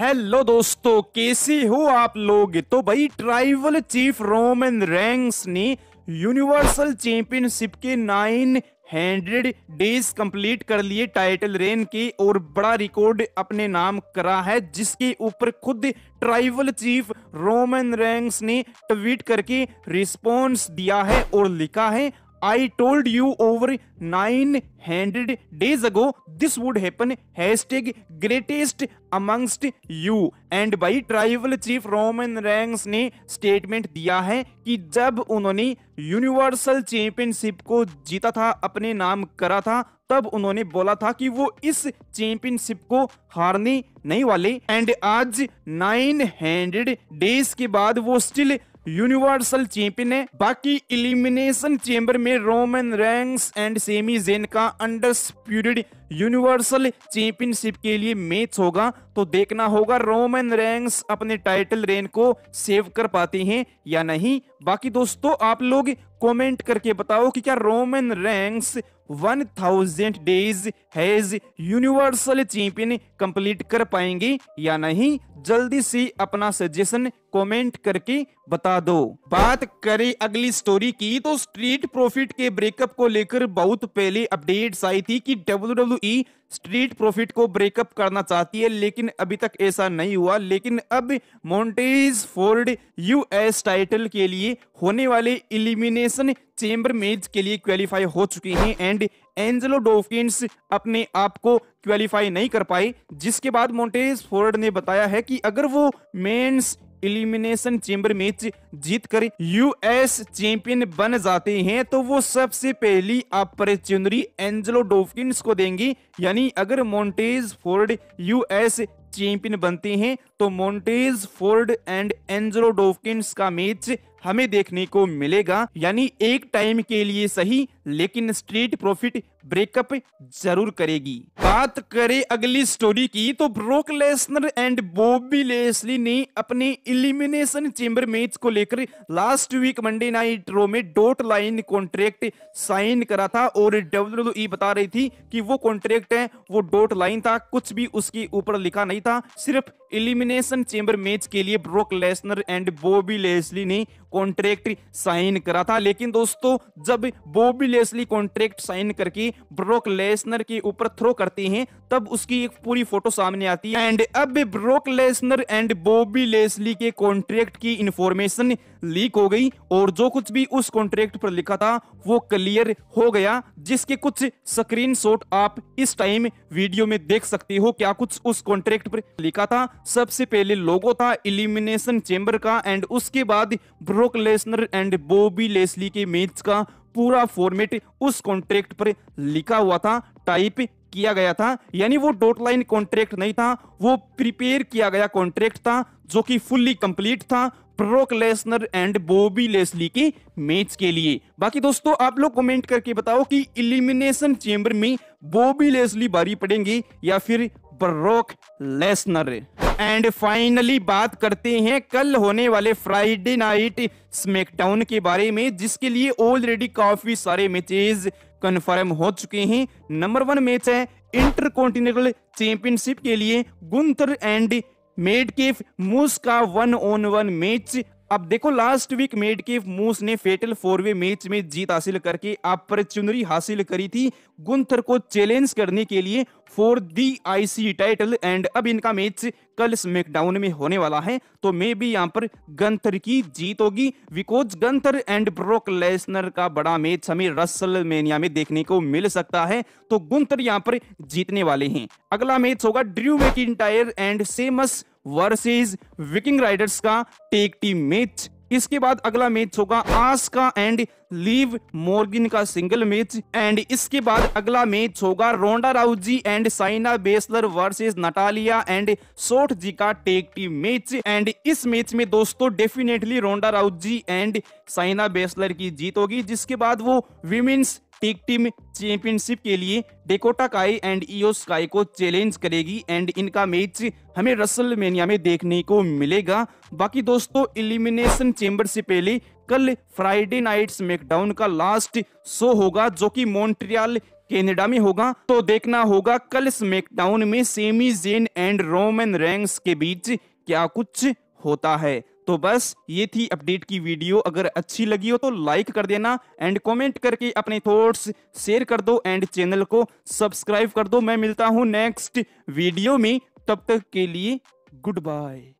Hello दोस्तों कैसे हो आप लोग तो भाई ट्राइबल चीफ रोमन रैंक्स ने यूनिवर्सल चैंपियनशिप के नाइन हंड्रेड डेज कंप्लीट कर लिए टाइटल रेन के और बड़ा रिकॉर्ड अपने नाम करा है जिसके ऊपर खुद ट्राइबल चीफ रोमन रैंक्स ने ट्वीट करके रिस्पॉन्स दिया है और लिखा है I told you over 900 days ago this would happen. Hashtag greatest amongst you. And by tribal chief Roman Reigns ने statement दिया है कि जब उन्होंने universal championship को जीता था अपने नाम करा था तब उन्होंने बोला था कि वो इस चैंपियनशिप को हारने नहीं वाले एंड आज 900 डेज के बाद वो स्टिल यूनिवर्सल चैंपियन है बाकी इलिमिनेशन चैम्बर में Roman Reigns and Sami Zayn का अंडरस्प्यूटेड यूनिवर्सल चैंपियनशिप के लिए मैच होगा तो देखना होगा रोमन रैंक्स अपने टाइटल रेन को सेव कर पाते हैं या नहीं बाकी दोस्तों आप लोग कमेंट करके बताओ कि क्या Roman Reigns 1000 days has universal champion complete कर पाएंगे या नहीं जल्दी से अपना सजेशन कमेंट करके बता दो बात करें अगली स्टोरी की तो स्ट्रीट प्रॉफिट के ब्रेकअप को लेकर बहुत पहले अपडेट्स आई थी कि डब्ल्यू स्ट्रीट प्रॉफिट को ब्रेकअप करना चाहती है लेकिन अभी तक ऐसा नहीं हुआ लेकिन अब मोन्टेज फोर्ड यूएस टाइटल के लिए होने वाले इलिमिनेशन चेंबर मैच के लिए क्वालिफाई हो चुके हैं एंड एंजेलो डोफिन्स अपने आप को क्वालिफाई नहीं कर पाए जिसके बाद मोन्टेज फोर्ड ने बताया है कि अगर वो मेन्स इलिमिनेशन चेंबर मैच जीतकर यूएस चैंपियन बन जाते हैं तो वो सबसे पहली अपॉर्चुनिटी एंजलो डोफकिंस को देंगी यानी अगर मोन्टेज फोर्ड यूएस चैंपियन बनते हैं तो Montez Ford and Angelo Dawkins का मैच हमें देखने को मिलेगा यानी एक टाइम के लिए सही लेकिन स्ट्रीट प्रॉफिट ब्रेकअप जरूर करेगी बात करें अगली स्टोरी की तो Brock Lesnar and Bobby Lashley ने अपने इलिमिनेशन चेंबर मैच को लेकर last week Monday night raw में डॉट लाइन कॉन्ट्रैक्ट साइन करा था और डब्ल्यू बता रही थी कि वो कॉन्ट्रैक्ट है वो डॉट लाइन था कुछ भी उसके ऊपर लिखा नहीं था सिर्फ इलिमिनेशन चेंबर मैच के लिए Brock Lesnar and Bobby Lashley ने कॉन्ट्रैक्ट साइन करा था लेकिन दोस्तों जब बॉबी लेसली कॉन्ट्रैक्ट साइन करके ब्रोक लेसनर के ऊपर थ्रो करते हैं तब उसकी एक पूरी फोटो सामने आती है एंड अब Brock Lesnar and Bobby Lashley के कॉन्ट्रैक्ट की इंफॉर्मेशन लीक हो गई और जो कुछ भी उस कॉन्ट्रैक्ट पर लिखा था वो क्लियर हो गया जिसके कुछ शॉट आप इस टाइम वीडियो में देख सकते हो क्या कुछ उस कॉन्ट्रैक्ट पर लिखा था सबसे पहले लोगो था इलिमिनेशन चेंबर का एंड उसके बाद Brock Lesnar and Bobby Lashley के मैच का पूरा फॉर्मेट उस कॉन्ट्रैक्ट पर लिखा हुआ था टाइप किया गया था यानी वो डॉट लाइन कॉन्ट्रैक्ट नहीं था वो प्रिपेयर किया गया कॉन्ट्रैक्ट था जो कि फुल्ली कंप्लीट था Brock Lesnar and Bobby Lashley के मैच के लिए बाकी दोस्तों आप लोग कमेंट करके बताओ कि इलिमिनेशन चेंबर में बॉबी लेसली भारी पड़ेंगे या फिर ब्रोक लेसनर एंड फाइनली बात करते हैं कल होने वाले फ्राइडे नाइट स्मैकडाउन के बारे में जिसके लिए ऑलरेडी काफी सारे मैचेज कंफर्म हो चुके हैं नंबर वन मैच है इंटर कॉन्टिनेंटल चैंपियनशिप के लिए गुंथर एंड मेडकेफ मूस का वन ऑन वन मैच अब देखो लास्ट वीक मेड के मूस ने फेटल फोर वे मैच में जीत हासिल करके अपॉर्चुनरी हासिल करी थी गुंथर को चैलेंज करने के लिए for the IC title and अब इनका मैच कल स्मैकडाउन में होने वाला है तो मे भी यहां पर गंथर की जीत होगी because Gunther and Brock Lesnar का बड़ा मैच हमें रसल मेनिया में देखने को मिल सकता है तो गुंथर यहां पर जीतने वाले हैं अगला मैच होगा Drew McIntyre and Sheamus versus Viking Raiders का टेक टीम मैच इसके बाद अगला मैच होगा आस का एंड लीव मोर्गिन का सिंगल मैच एंड इसके बाद अगला मैच होगा Ronda Rousey and Shayna Baszler versus Natalya and सोट जी का टेक टीम मैच एंड इस मैच में दोस्तों definitely Ronda Rousey and Shayna Baszler की जीत होगी जिसके बाद वो विमेन्स टेक टीम चैंपियनशिप के लिए डेकोटा काई एंड ईओस काई को चैलेंज करेगी एंड इनका मैच हमें रसल में देखने को मिलेगा बाकी दोस्तों इलिमिनेशन चेंबर से पहले कल फ्राइडे नाइट मेकडाउन का लास्ट शो होगा जो कि मॉन्ट्रियल कैनेडा में होगा तो देखना होगा कल स्मेकडाउन में Sami Zayn and Roman Reigns के बीच क्या कुछ होता है तो बस ये थी अपडेट की वीडियो अगर अच्छी लगी हो तो लाइक कर देना एंड कमेंट करके अपने थॉट्स शेयर कर दो एंड चैनल को सब्सक्राइब कर दो मैं मिलता हूँ नेक्स्ट वीडियो में तब तक के लिए गुड बाय